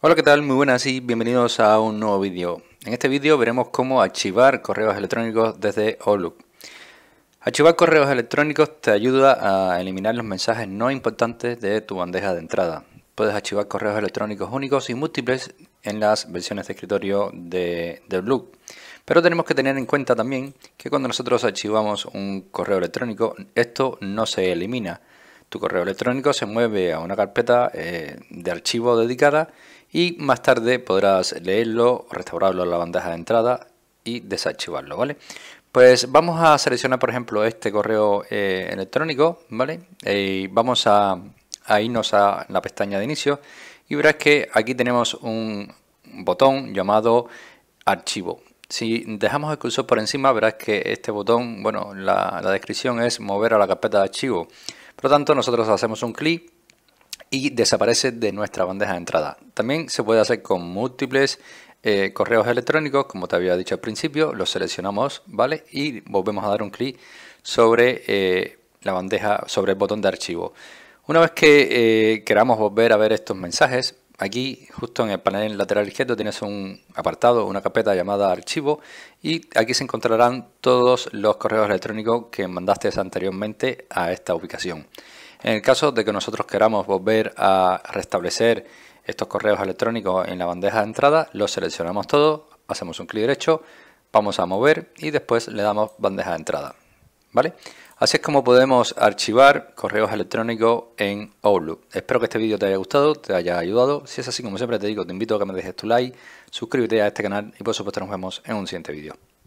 Hola, ¿qué tal? Muy buenas y bienvenidos a un nuevo vídeo. En este vídeo veremos cómo archivar correos electrónicos desde Outlook. Archivar correos electrónicos te ayuda a eliminar los mensajes no importantes de tu bandeja de entrada. Puedes archivar correos electrónicos únicos y múltiples en las versiones de escritorio de, de Outlook. Pero tenemos que tener en cuenta también que cuando nosotros archivamos un correo electrónico, esto no se elimina. Tu correo electrónico se mueve a una carpeta eh, de archivo dedicada y más tarde podrás leerlo, restaurarlo en la bandeja de entrada y desarchivarlo, ¿vale? Pues vamos a seleccionar, por ejemplo, este correo eh, electrónico, ¿vale? Eh, y vamos a, irnos a la pestaña de inicio y verás que aquí tenemos un botón llamado archivo. Si dejamos el cursor por encima, verás que este botón, bueno, la, la descripción es mover a la carpeta de archivo. Por lo tanto, nosotros hacemos un clic y desaparece de nuestra bandeja de entrada. También se puede hacer con múltiples eh, correos electrónicos, como te había dicho al principio, los seleccionamos, ¿vale? Y volvemos a dar un clic sobre eh, la bandeja, sobre el botón de archivo. Una vez que eh, queramos volver a ver estos mensajes, aquí justo en el panel lateral izquierdo tienes un apartado, una carpeta llamada archivo y aquí se encontrarán todos los correos electrónicos que mandaste anteriormente a esta ubicación. En el caso de que nosotros queramos volver a restablecer estos correos electrónicos en la bandeja de entrada, los seleccionamos todos, hacemos un clic derecho, vamos a mover y después le damos bandeja de entrada. ¿Vale? Así es como podemos archivar correos electrónicos en Outlook. Espero que este vídeo te haya gustado, te haya ayudado. Si es así, como siempre te digo, te invito a que me dejes tu like, suscríbete a este canal y por supuesto nos vemos en un siguiente vídeo.